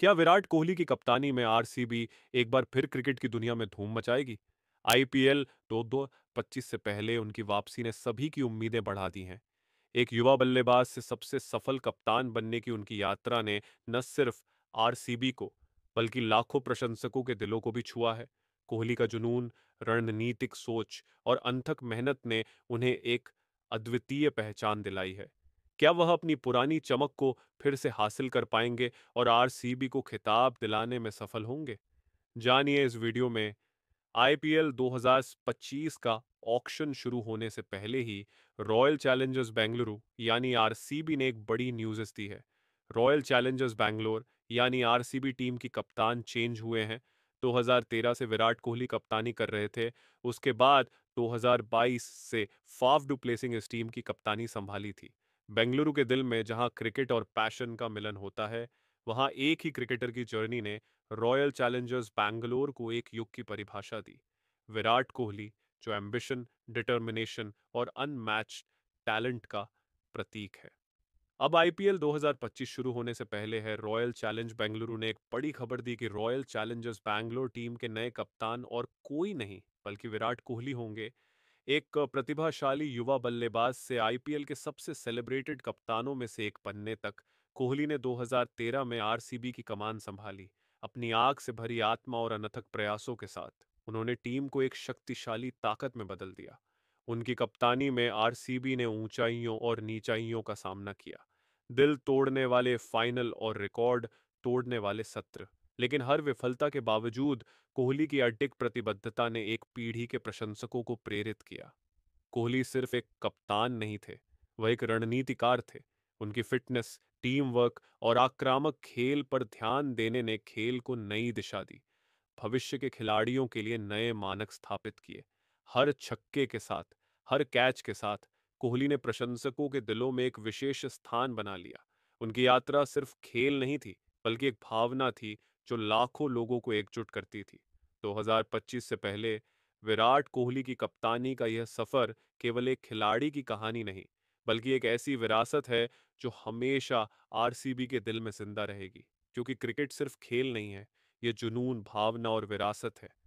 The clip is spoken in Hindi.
क्या विराट कोहली की कप्तानी में आरसीबी एक बार फिर क्रिकेट की दुनिया में धूम मचाएगी आईपीएल दो दो पच्चीस से पहले उनकी वापसी ने सभी की उम्मीदें बढ़ा दी हैं एक युवा बल्लेबाज से सबसे सफल कप्तान बनने की उनकी यात्रा ने न सिर्फ आरसीबी को बल्कि लाखों प्रशंसकों के दिलों को भी छुआ है कोहली का जुनून रणनीतिक सोच और अंथक मेहनत ने उन्हें एक अद्वितीय पहचान दिलाई है क्या वह अपनी पुरानी चमक को फिर से हासिल कर पाएंगे और आरसीबी को खिताब दिलाने में सफल होंगे जानिए इस वीडियो में आईपीएल 2025 का ऑक्शन शुरू होने से पहले ही रॉयल चैलेंजर्स बेंगलुरु यानी आरसीबी ने एक बड़ी न्यूज़ दी है रॉयल चैलेंजर्स बैंगलोर यानी आरसीबी टीम की कप्तान चेंज हुए हैं 2013 से विराट कोहली कप्तानी कर रहे थे उसके बाद 2022 से फाफ डुप्लेसिंग इस टीम की कप्तानी संभाली थी बेंगलुरु के दिल में जहां क्रिकेट और पैशन का मिलन होता है वहां एक ही क्रिकेटर की जर्नी ने रॉयल चैलेंजर्स बैंगलोर को एक युग की परिभाषा दी विराट कोहली जो एम्बिशन डिटर्मिनेशन और अनमैच टैलेंट का प्रतीक है अब आईपीएल 2025 शुरू होने से पहले है रॉयल चैलेंज बेंगलुरु ने एक बड़ी खबर दी कि रॉयल चैलेंजर्स बैंगलोर टीम के नए कप्तान और कोई नहीं बल्कि विराट कोहली होंगे एक प्रतिभाशाली युवा बल्लेबाज से आईपीएल के सबसे सेलिब्रेटेड कप्तानों में से एक बनने तक कोहली ने 2013 में आरसीबी की कमान संभाली अपनी आग से भरी आत्मा और अनथक प्रयासों के साथ उन्होंने टीम को एक शक्तिशाली ताकत में बदल दिया उनकी कप्तानी में आरसीबी ने ऊंचाइयों और नीचाइयों का सामना किया दिल तोड़ने वाले फाइनल और रिकॉर्ड तोड़ने वाले सत्र लेकिन हर विफलता के बावजूद कोहली की अड्डिक प्रतिबद्धता ने एक पीढ़ी के प्रशंसकों को प्रेरित किया कोहली सिर्फ एक कप्तान नहीं थे वह एक रणनीतिकार थे उनकी फिटनेस टीम वर्क और आक्रामक खेल पर ध्यान देने ने खेल को नई दिशा दी भविष्य के खिलाड़ियों के लिए नए मानक स्थापित किए हर छक्के के साथ हर कैच के साथ कोहली ने प्रशंसकों के दिलों में एक विशेष स्थान बना लिया उनकी यात्रा सिर्फ खेल नहीं थी बल्कि एक भावना थी जो लाखों लोगों को एकजुट करती थी 2025 से पहले विराट कोहली की कप्तानी का यह सफर केवल एक खिलाड़ी की कहानी नहीं बल्कि एक ऐसी विरासत है जो हमेशा आरसीबी के दिल में जिंदा रहेगी क्योंकि क्रिकेट सिर्फ खेल नहीं है ये जुनून भावना और विरासत है